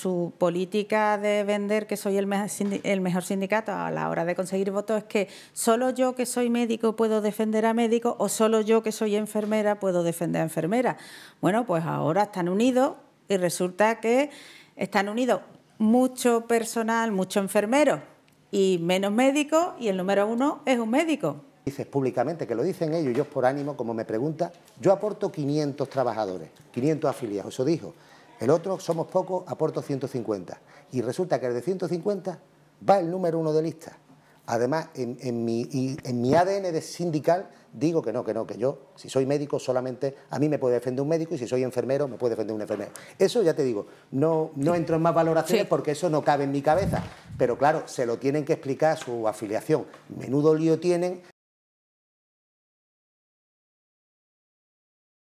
su política de vender que soy el, mejor sindicato a la hora de conseguir votos es que solo yo que soy médico puedo defender a médicos... o solo yo que soy enfermera puedo defender a enfermeras... Bueno, pues ahora están unidos y resulta que están unidos mucho personal, mucho enfermeros... y menos médicos y el número uno es un médico. Dices públicamente que lo dicen ellos, yo por ánimo, como me pregunta, yo aporto 500 trabajadores, 500 afiliados, eso dijo. El otro, somos pocos, aporto 150. Y resulta que el de 150 va el número uno de lista. Además, en, mi, ADN de sindical digo que no, que no, que yo, si soy médico, solamente a mí me puede defender un médico y si soy enfermero, me puede defender un enfermero. Eso ya te digo, no, no entro en más valoraciones porque eso no cabe en mi cabeza. Pero claro, se lo tienen que explicar a su afiliación. Menudo lío tienen